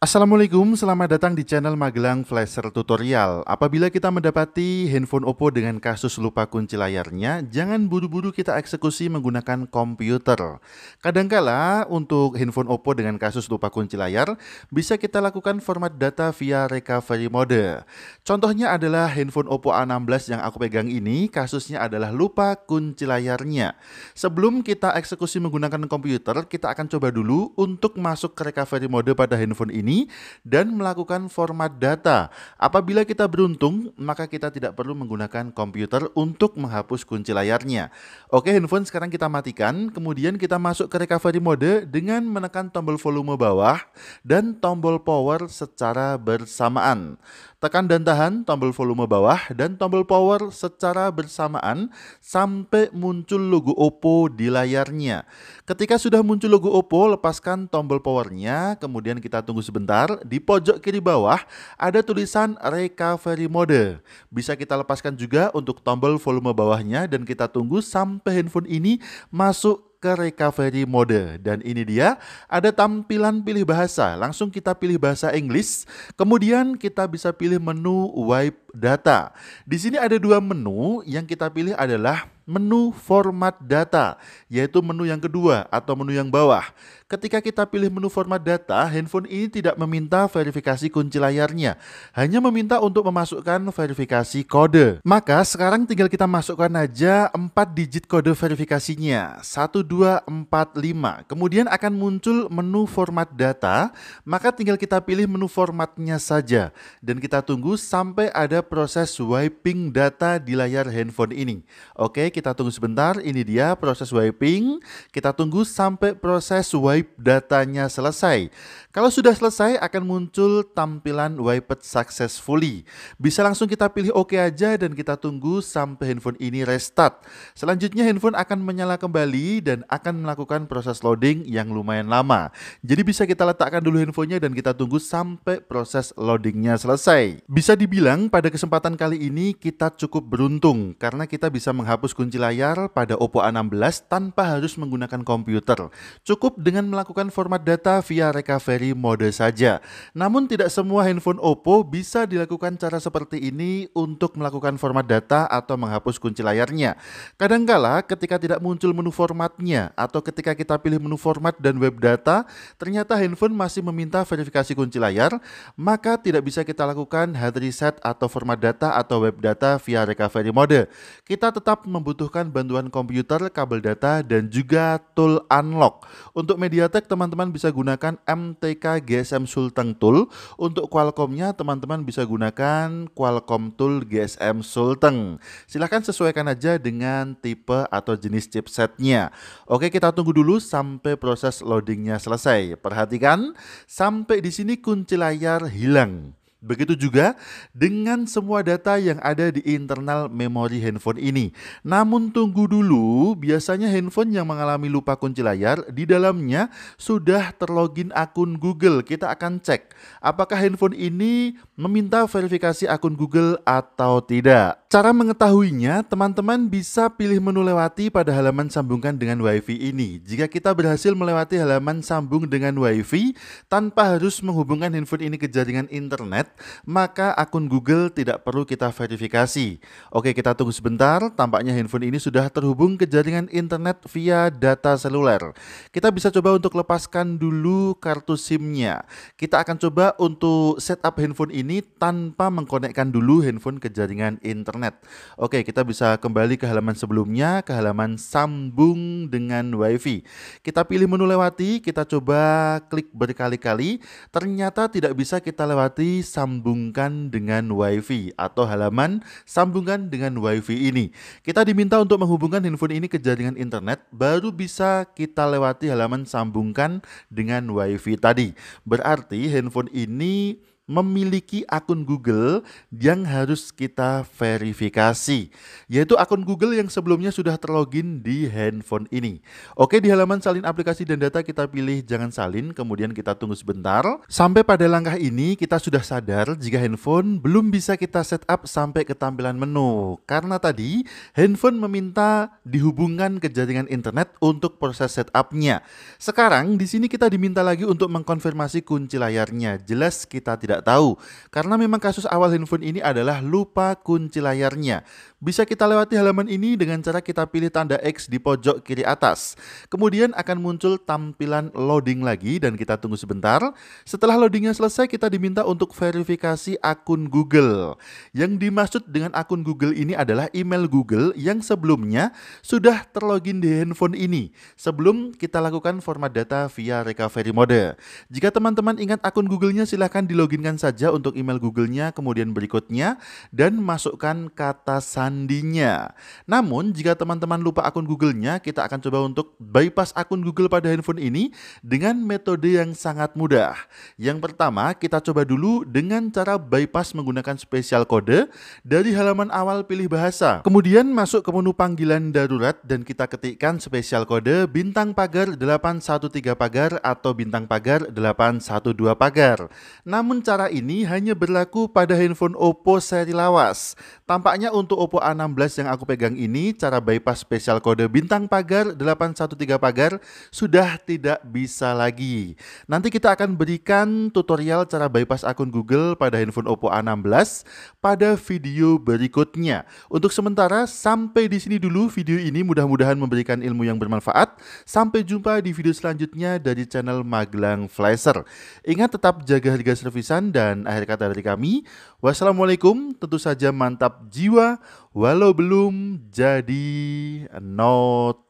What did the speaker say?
Assalamualaikum, selamat datang di channel Magelang Flasher Tutorial. Apabila kita mendapati handphone Oppo dengan kasus lupa kunci layarnya, jangan buru-buru kita eksekusi menggunakan komputer. Kadangkala untuk handphone Oppo dengan kasus lupa kunci layar, bisa kita lakukan format data via recovery mode. Contohnya adalah handphone Oppo A16 yang aku pegang ini, kasusnya adalah lupa kunci layarnya. Sebelum kita eksekusi menggunakan komputer, kita akan coba dulu untuk masuk ke recovery mode pada handphone ini ini dan melakukan format data. Apabila kita beruntung, maka kita tidak perlu menggunakan komputer untuk menghapus kunci layarnya. Oke, handphone sekarang kita matikan, kemudian kita masuk ke recovery mode dengan menekan tombol volume bawah dan tombol power secara bersamaan. Tekan dan tahan tombol volume bawah dan tombol power secara bersamaan sampai muncul logo Oppo di layarnya. Ketika sudah muncul logo Oppo, lepaskan tombol powernya, kemudian kita tunggu sebentar. Di pojok kiri bawah ada tulisan Recovery Mode. Bisa kita lepaskan juga untuk tombol volume bawahnya dan kita tunggu sampai handphone ini masuk ke recovery mode. Dan ini dia, ada tampilan pilih bahasa. Langsung kita pilih bahasa Inggris, kemudian kita bisa pilih menu wipe data. Di sini ada dua menu yang kita pilih adalah menu format data, yaitu menu yang kedua atau menu yang bawah. Ketika kita pilih menu format data, handphone ini tidak meminta verifikasi kunci layarnya, hanya meminta untuk memasukkan verifikasi kode. Maka sekarang tinggal kita masukkan aja 4 digit kode verifikasinya, 1245. Kemudian akan muncul menu format data, maka tinggal kita pilih menu formatnya saja. Dan kita tunggu sampai ada proses wiping data di layar handphone ini. Oke, kita tunggu sebentar. Ini dia proses wiping. Kita tunggu sampai proses wipe datanya selesai. Kalau sudah selesai akan muncul tampilan wiped successfully. Bisa langsung kita pilih oke OK aja dan kita tunggu sampai handphone ini restart. Selanjutnya handphone akan menyala kembali dan akan melakukan proses loading yang lumayan lama. Jadi bisa kita letakkan dulu handphonenya dan kita tunggu sampai proses loadingnya selesai. Bisa dibilang pada kesempatan kali ini kita cukup beruntung karena kita bisa menghapus kunci layar pada Oppo A16 tanpa harus menggunakan komputer. Cukup dengan melakukan format data via recovery mode saja. Namun tidak semua handphone Oppo bisa dilakukan cara seperti ini untuk melakukan format data atau menghapus kunci layarnya. Kadangkala ketika tidak muncul menu formatnya atau ketika kita pilih menu format dan web data, ternyata handphone masih meminta verifikasi kunci layar, maka tidak bisa kita lakukan hard reset atau format data atau web data via recovery mode. Kita tetap membutuhkan bantuan komputer, kabel data, dan juga tool unlock. Untuk MediaTek, teman-teman bisa gunakan MTK GSM Sulteng Tool. Untuk Qualcomm-nya, teman-teman bisa gunakan Qualcomm Tool GSM Sulteng. Silahkan sesuaikan aja dengan tipe atau jenis chipsetnya. Oke, kita tunggu dulu sampai proses loadingnya selesai. Perhatikan, sampai di sini kunci layar hilang. Begitu juga dengan semua data yang ada di internal memori handphone ini. Namun tunggu dulu, biasanya handphone yang mengalami lupa kunci layar di dalamnya sudah terlogin akun Google. Kita akan cek apakah handphone ini meminta verifikasi akun Google atau tidak. Cara mengetahuinya, teman-teman bisa pilih menu lewati pada halaman sambungkan dengan WiFi ini. Jika kita berhasil melewati halaman sambung dengan WiFi tanpa harus menghubungkan handphone ini ke jaringan internet, maka akun Google tidak perlu kita verifikasi. Oke, kita tunggu sebentar. Tampaknya handphone ini sudah terhubung ke jaringan internet via data seluler. Kita bisa coba untuk lepaskan dulu kartu SIM-nya. Kita akan coba untuk setup handphone ini tanpa mengkonekkan dulu handphone ke jaringan internet internet. Oke, kita bisa kembali ke halaman sebelumnya, ke halaman sambung dengan wifi. Kita pilih menu lewati, kita coba klik berkali-kali. Ternyata tidak bisa kita lewati sambungkan dengan wifi atau halaman sambungkan dengan wifi ini. Kita diminta untuk menghubungkan handphone ini ke jaringan internet, baru bisa kita lewati halaman sambungkan dengan wifi tadi. Berarti handphone ini memiliki akun Google yang harus kita verifikasi, yaitu akun Google yang sebelumnya sudah terlogin di handphone ini. Oke, di halaman salin aplikasi dan data kita pilih jangan salin, kemudian kita tunggu sebentar. Sampai pada langkah ini kita sudah sadar jika handphone belum bisa kita setup sampai ke tampilan menu. Karena tadi handphone meminta dihubungkan ke jaringan internet untuk proses setupnya. Sekarang di sini kita diminta lagi untuk mengkonfirmasi kunci layarnya. Jelas kita tidak tidak tahu. Karena memang kasus awal handphone ini adalah lupa kunci layarnya. Bisa kita lewati halaman ini dengan cara kita pilih tanda X di pojok kiri atas. Kemudian akan muncul tampilan loading lagi dan kita tunggu sebentar. Setelah loadingnya selesai, kita diminta untuk verifikasi akun Google. Yang dimaksud dengan akun Google ini adalah email Google yang sebelumnya sudah terlogin di handphone ini. Sebelum kita lakukan format data via recovery mode. Jika teman-teman ingat akun Google-nya silahkan diloginkan saja untuk email Google-nya kemudian berikutnya dan masukkan kata sandinya. Namun jika teman-teman lupa akun Google-nya, kita akan coba untuk bypass akun Google pada handphone ini dengan metode yang sangat mudah. Yang pertama, kita coba dulu dengan cara bypass menggunakan spesial kode dari halaman awal pilih bahasa. Kemudian masuk ke menu panggilan darurat dan kita ketikkan spesial kode bintang pagar 813 pagar atau bintang pagar 812 pagar. Namun cara ini hanya berlaku pada handphone Oppo seri lawas. Tampaknya untuk Oppo A16 yang aku pegang ini, cara bypass spesial kode bintang pagar 813 pagar sudah tidak bisa lagi. Nanti kita akan berikan tutorial cara bypass akun Google pada handphone Oppo A16 pada video berikutnya. Untuk sementara, sampai di sini dulu video ini mudah-mudahan memberikan ilmu yang bermanfaat. Sampai jumpa di video selanjutnya dari channel Magelang Flasher. Ingat tetap jaga harga servisan dan akhir kata dari kami. Wassalamualaikum, tentu saja mantap jiwa, walau belum jadi nota.